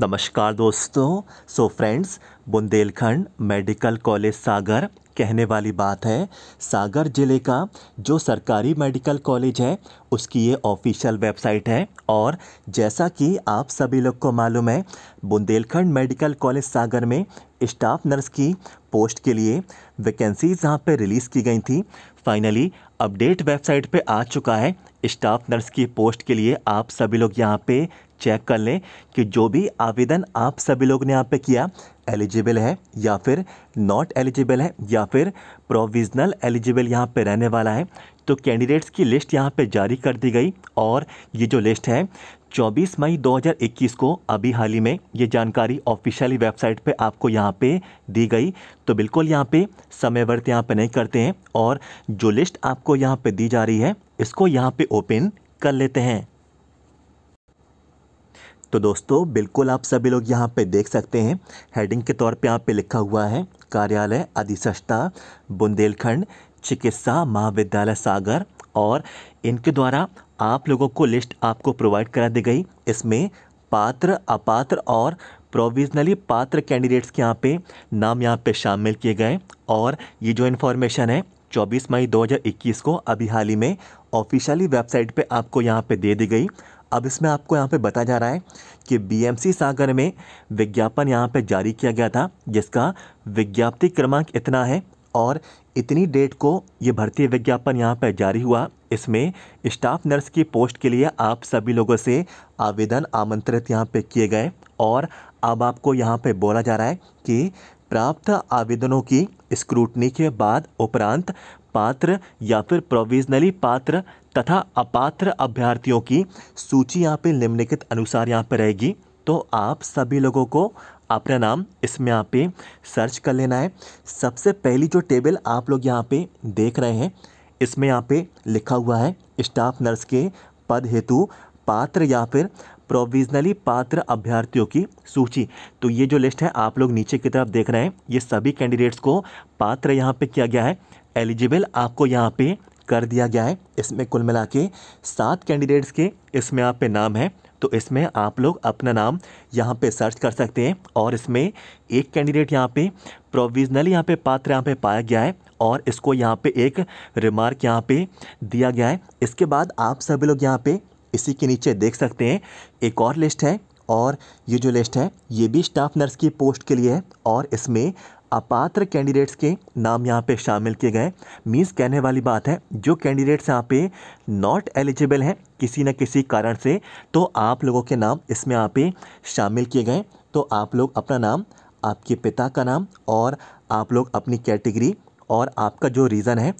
नमस्कार दोस्तों so friends Bundelkhand medical college Sagar कहने वाली बात है सागर ज़िले का जो सरकारी मेडिकल कॉलेज है उसकी ये ऑफिशियल वेबसाइट है और जैसा कि आप सभी लोग को मालूम है बुंदेलखंड मेडिकल कॉलेज सागर में स्टाफ नर्स की पोस्ट के लिए वैकेंसीज यहाँ पे रिलीज़ की गई थी फाइनली अपडेट वेबसाइट पे आ चुका है स्टाफ नर्स की पोस्ट के लिए आप सभी लोग यहाँ पे चेक कर लें कि जो भी आवेदन आप सभी लोग ने यहाँ पे किया एलिजिबल है या फिर नॉट एलिजिबल है या फिर प्रोविजनल एलिजिबल यहाँ पे रहने वाला है तो कैंडिडेट्स की लिस्ट यहाँ पे जारी कर दी गई और ये जो लिस्ट है 24 मई 2021 को अभी हाल ही में ये जानकारी ऑफिशियली वेबसाइट पे आपको यहाँ पे दी गई तो बिल्कुल यहाँ पे समय वर्त यहाँ पे नहीं करते हैं और जो लिस्ट आपको यहाँ पे दी जा रही है इसको यहाँ पे ओपन कर लेते हैं तो दोस्तों बिल्कुल आप सभी लोग यहाँ पे देख सकते हैं हेडिंग के तौर पे यहाँ पे लिखा हुआ है कार्यालय अधिष्ठता बुंदेलखंड चिकित्सा महाविद्यालय सागर और इनके द्वारा आप लोगों को लिस्ट आपको प्रोवाइड करा दी गई इसमें पात्र अपात्र और प्रोविजनली पात्र कैंडिडेट्स के यहाँ पे नाम यहाँ पे शामिल किए गए और ये जो इन्फॉर्मेशन है 24 मई 2021 को अभी हाल ही में ऑफिशियली वेबसाइट पे आपको यहाँ पे दे दी गई अब इसमें आपको यहाँ पे बताया जा रहा है कि बीएमसी सागर में विज्ञापन यहाँ पे जारी किया गया था जिसका विज्ञाप्ति क्रमांक इतना है और इतनी डेट को ये भर्ती विज्ञापन यहाँ पर जारी हुआ इसमें स्टाफ नर्स की पोस्ट के लिए आप सभी लोगों से आवेदन आमंत्रित यहाँ पे किए गए और अब आपको यहाँ पे बोला जा रहा है कि प्राप्त आवेदनों की स्क्रूटनी के बाद उपरांत पात्र या फिर प्रोविजनली पात्र तथा अपात्र अभ्यर्थियों की सूची यहाँ पे निम्नलिखित अनुसार यहाँ पर रहेगी तो आप सभी लोगों को अपना नाम इसमें यहाँ पे सर्च कर लेना है सबसे पहली जो टेबल आप लोग यहाँ पे देख रहे हैं इसमें यहाँ पे लिखा हुआ है स्टाफ नर्स के पद हेतु पात्र या फिर प्रोविजनली पात्र अभ्यर्थियों की सूची तो ये जो लिस्ट है आप लोग नीचे की तरफ देख रहे हैं ये सभी कैंडिडेट्स को पात्र यहाँ पे किया गया है एलिजिबल आपको यहाँ पे कर दिया गया है इसमें कुल मिला के सात कैंडिडेट्स के इसमें आप पे नाम है तो इसमें आप लोग अपना नाम यहाँ पे सर्च कर सकते हैं और इसमें एक कैंडिडेट यहाँ पे प्रोविजनली यहाँ पे पात्र यहाँ पे पाया गया है और इसको यहाँ पे एक रिमार्क यहाँ पे दिया गया है इसके बाद आप सभी लोग यहाँ पे इसी के नीचे देख सकते हैं एक और लिस्ट है और ये जो लिस्ट है ये भी स्टाफ नर्स की पोस्ट के लिए है और इसमें अपात्र कैंडिडेट्स के नाम यहाँ पे शामिल किए गए मीन्स कहने वाली बात है जो कैंडिडेट्स यहाँ पे नॉट एलिजिबल हैं किसी न किसी कारण से तो आप लोगों के नाम इसमें यहाँ पे शामिल किए गए तो आप लोग अपना नाम आपके पिता का नाम और आप लोग अपनी कैटेगरी और आपका जो रीज़न है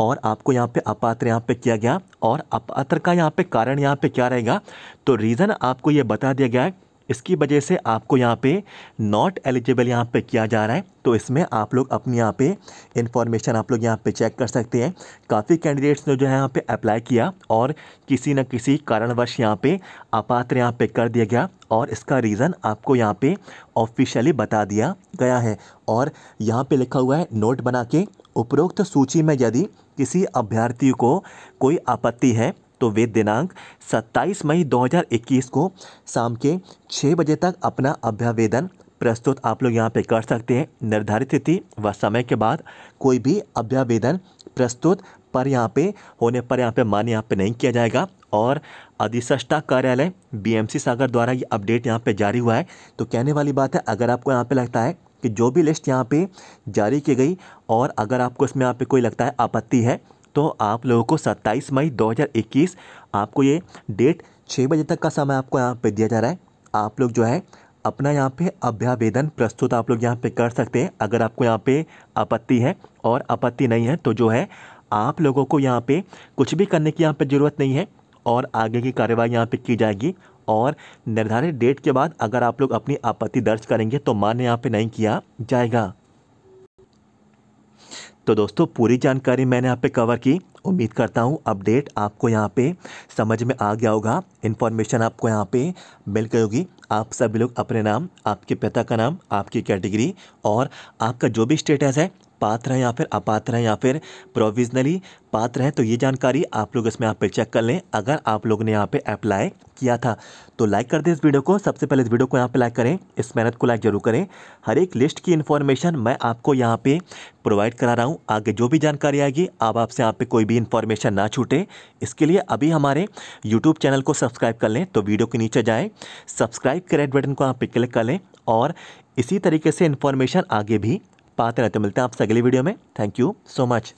और आपको यहाँ पे अपात्र यहाँ पे किया गया और अपात्र का यहाँ पे कारण यहाँ पे क्या रहेगा तो रीज़न आपको ये बता दिया गया है इसकी वजह से आपको यहाँ पे नॉट एलिजिबल यहाँ पे किया जा रहा है तो इसमें आप लोग अपनी यहाँ पे इन्फॉर्मेशन आप लोग यहाँ पे चेक कर सकते हैं काफ़ी कैंडिडेट्स ने जो है यहाँ पे अप्लाई किया और किसी न किसी कारणवश यहाँ पे अपात्र यहाँ पे कर दिया गया और इसका रीज़न आपको यहाँ पे ऑफिशियली बता दिया गया है और यहाँ पर लिखा हुआ है नोट बना के उपरोक्त सूची में यदि किसी अभ्यर्थी को कोई आपत्ति है तो वे दिनांक 27 मई 2021 को शाम के 6 बजे तक अपना अभ्यावेदन प्रस्तुत आप लोग यहाँ पे कर सकते हैं निर्धारित तिथि व समय के बाद कोई भी अभ्यावेदन प्रस्तुत पर यहाँ पे होने पर यहाँ पे मान्य यहाँ पे नहीं किया जाएगा और अधिसष्टा कार्यालय बीएमसी सागर द्वारा ये अपडेट यहाँ पे जारी हुआ है तो कहने वाली बात है अगर आपको यहाँ पे लगता है कि जो भी लिस्ट यहाँ पे जारी की गई और अगर आपको इसमें यहाँ पे कोई लगता है आपत्ति है तो आप लोगों को 27 मई 2021 आपको ये डेट छः बजे तक का समय आपको यहाँ पे दिया जा रहा है आप लोग जो है अपना यहाँ पे अभ्यावेदन प्रस्तुत आप लोग यहाँ पे कर सकते हैं अगर आपको यहाँ पे आपत्ति है और आपत्ति नहीं है तो जो है आप लोगों को यहाँ पे कुछ भी करने की यहाँ पे ज़रूरत नहीं है और आगे की कार्यवाही यहाँ पे की जाएगी और निर्धारित डेट के बाद अगर आप लोग अपनी आपत्ति दर्ज करेंगे तो मान्य यहाँ पे नहीं किया जाएगा तो दोस्तों पूरी जानकारी मैंने यहाँ पे कवर की उम्मीद करता हूँ अपडेट आपको यहाँ पे समझ में आ गया होगा इन्फॉर्मेशन आपको यहाँ पे मिल गई होगी आप सभी लोग अपने नाम आपके पिता का नाम आपकी कैटेगरी और आपका जो भी स्टेटस है पात्र हैं या फिर अपात्र हैं या फिर प्रोविजनली पात्र हैं तो ये जानकारी आप लोग इसमें यहाँ पे चेक कर लें अगर आप लोग ने यहाँ पे अप्लाई किया था तो लाइक कर दें इस वीडियो को सबसे पहले इस वीडियो को यहाँ पे लाइक करें इस मेहनत को लाइक जरूर करें हर एक लिस्ट की इन्फॉर्मेशन मैं आपको यहाँ पे प्रोवाइड करा रहा हूँ आगे जो भी जानकारी आएगी अब आपसे यहाँ पे कोई भी इन्फॉर्मेशन ना छूटे इसके लिए अभी हमारे यूट्यूब चैनल को सब्सक्राइब कर लें तो वीडियो के नीचे जाएँ सब्सक्राइब के रेड बटन को यहाँ पर क्लिक कर लें और इसी तरीके से इन्फॉर्मेशन आगे भी पाते रहते मिलते हैं आपसे अगली वीडियो में थैंक यू सो मच